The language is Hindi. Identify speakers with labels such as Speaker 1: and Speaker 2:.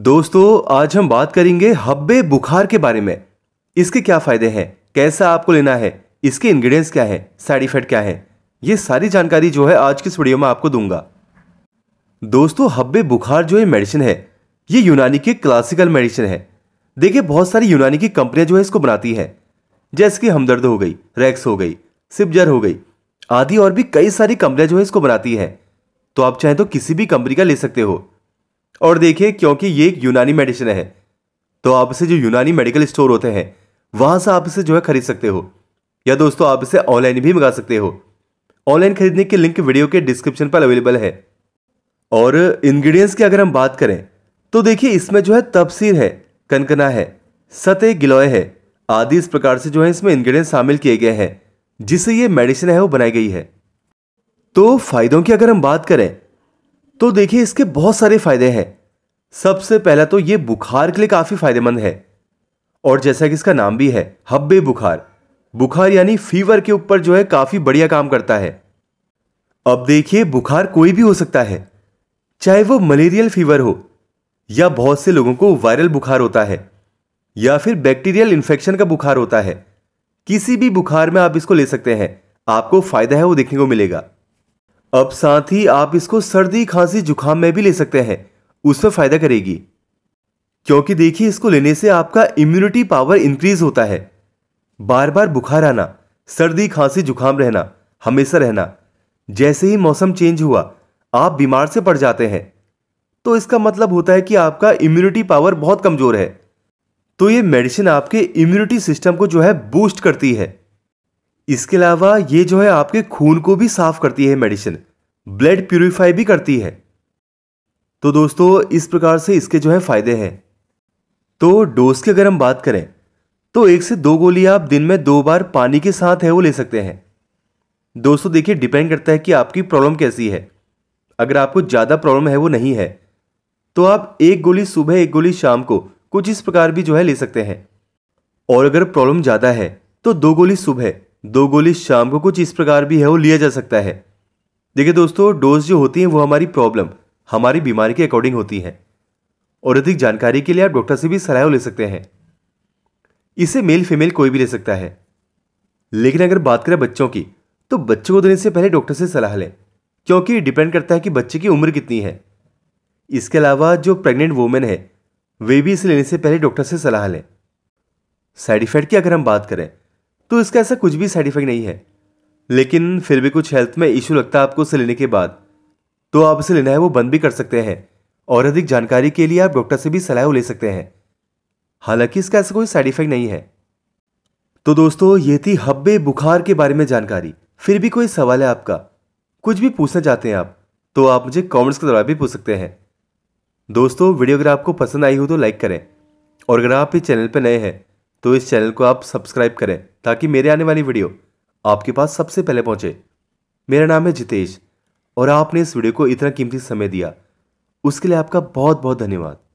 Speaker 1: दोस्तों आज हम बात करेंगे हब्बे बुखार के बारे में इसके क्या फ़ायदे हैं कैसा आपको लेना है इसके इंग्रेडिएंट्स क्या है साइड इफेक्ट क्या है ये सारी जानकारी जो है आज की इस वीडियो में आपको दूंगा दोस्तों हब्बे बुखार जो है मेडिसिन है ये यूनानी की क्लासिकल मेडिसिन है देखिए बहुत सारी यूनानी की कंपनियां जो है इसको बनाती हैं जैसे कि हमदर्द हो गई रैक्स हो गई सिपजर हो गई आदि और भी कई सारी कंपनियां जो है इसको बनाती हैं तो आप चाहें तो किसी भी कंपनी का ले सकते हो और देखिए क्योंकि ये एक यूनानी मेडिसिन है तो आप इसे जो यूनानी मेडिकल स्टोर होते हैं वहां से आप इसे जो है खरीद सकते हो या दोस्तों आप इसे ऑनलाइन भी मंगा सकते हो ऑनलाइन खरीदने के लिंक वीडियो के डिस्क्रिप्शन पर अवेलेबल है और इंग्रेडिएंट्स की अगर हम बात करें तो देखिए इसमें जो है तपसीर है कनकना है सतह गिलोय है आदि इस प्रकार से जो है इसमें इंग्रेडिएंट्स शामिल किए गए हैं जिससे ये मेडिसिन है वो बनाई गई है तो फायदों की अगर हम बात करें तो देखिए इसके बहुत सारे फायदे हैं सबसे पहला तो ये बुखार के लिए काफ़ी फायदेमंद है और जैसा कि इसका नाम भी है हब्बे बुखार बुखार यानी फीवर के ऊपर जो है काफ़ी बढ़िया काम करता है अब देखिए बुखार कोई भी हो सकता है चाहे वो मलेरियल फीवर हो या बहुत से लोगों को वायरल बुखार होता है या फिर बैक्टीरियल इन्फेक्शन का बुखार होता है किसी भी बुखार में आप इसको ले सकते हैं आपको फायदा है वो देखने को मिलेगा अब साथ ही आप इसको सर्दी खांसी जुकाम में भी ले सकते हैं उसमें फ़ायदा करेगी क्योंकि देखिए इसको लेने से आपका इम्यूनिटी पावर इंक्रीज होता है बार बार बुखार आना सर्दी खांसी जुकाम रहना हमेशा रहना जैसे ही मौसम चेंज हुआ आप बीमार से पड़ जाते हैं तो इसका मतलब होता है कि आपका इम्यूनिटी पावर बहुत कमज़ोर है तो ये मेडिसिन आपके इम्यूनिटी सिस्टम को जो है बूस्ट करती है इसके अलावा ये जो है आपके खून को भी साफ करती है मेडिसिन ब्लड प्यूरिफाई भी करती है तो दोस्तों इस प्रकार से इसके जो है फायदे हैं तो डोज की अगर हम बात करें तो एक से दो गोली आप दिन में दो बार पानी के साथ है वो ले सकते हैं दोस्तों देखिए डिपेंड करता है कि आपकी प्रॉब्लम कैसी है अगर आपको ज़्यादा प्रॉब्लम है वो नहीं है तो आप एक गोली सुबह एक गोली शाम को कुछ इस प्रकार भी जो है ले सकते हैं और अगर प्रॉब्लम ज़्यादा है तो दो गोली सुबह दो गोली शाम को कुछ इस प्रकार भी है वो लिया जा सकता है देखिए दोस्तों डोज जो होती है वो हमारी प्रॉब्लम हमारी बीमारी के अकॉर्डिंग होती है और अधिक जानकारी के लिए आप डॉक्टर से भी सलाह ले सकते हैं इसे मेल फीमेल कोई भी ले सकता है लेकिन अगर बात करें बच्चों की तो बच्चों को देने से पहले डॉक्टर से सलाह लें क्योंकि डिपेंड करता है कि बच्चे की उम्र कितनी है इसके अलावा जो प्रेग्नेंट वुमेन है वे भी इसे लेने से पहले डॉक्टर से सलाह लें साइड इफेक्ट की अगर हम बात करें तो इसका ऐसा कुछ भी साइड इफेक्ट नहीं है लेकिन फिर भी कुछ हेल्थ में इश्यू लगता है आपको उसे लेने के बाद तो आप इसे लेना है वो बंद भी कर सकते हैं और अधिक जानकारी के लिए आप डॉक्टर से भी सलाह ले सकते हैं हालांकि इसका ऐसा कोई साइड इफेक्ट नहीं है तो दोस्तों ये थी हब्बे बुखार के बारे में जानकारी फिर भी कोई सवाल है आपका कुछ भी पूछना चाहते हैं आप तो आप मुझे कमेंट्स के द्वारा भी पूछ सकते हैं दोस्तों वीडियो अगर आपको पसंद आई हो तो लाइक करें और अगर आप इस चैनल पर नए हैं तो इस चैनल को आप सब्सक्राइब करें ताकि मेरे आने वाली वीडियो आपके पास सबसे पहले पहुंचे मेरा नाम है जितेश और आपने इस वीडियो को इतना कीमती समय दिया उसके लिए आपका बहुत बहुत धन्यवाद